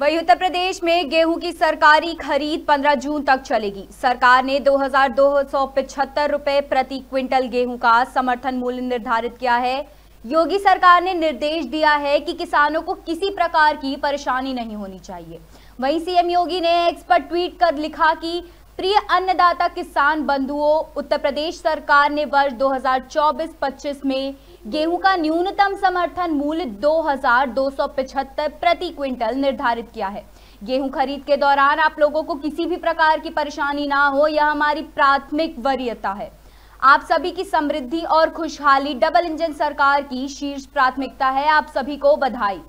वही उत्तर प्रदेश में गेहूं की सरकारी खरीद 15 जून तक चलेगी सरकार ने दो हजार रुपए प्रति क्विंटल गेहूं का समर्थन मूल्य निर्धारित किया है योगी सरकार ने निर्देश दिया है कि किसानों को किसी प्रकार की परेशानी नहीं होनी चाहिए वहीं सीएम योगी ने एक्सपर्ट ट्वीट कर लिखा कि प्रिय अन्नदाता किसान बंधुओं उत्तर प्रदेश सरकार ने वर्ष 2024-25 में गेहूं का न्यूनतम समर्थन मूल्य 2,275 प्रति क्विंटल निर्धारित किया है गेहूं खरीद के दौरान आप लोगों को किसी भी प्रकार की परेशानी ना हो यह हमारी प्राथमिक वरीयता है आप सभी की समृद्धि और खुशहाली डबल इंजन सरकार की शीर्ष प्राथमिकता है आप सभी को बधाई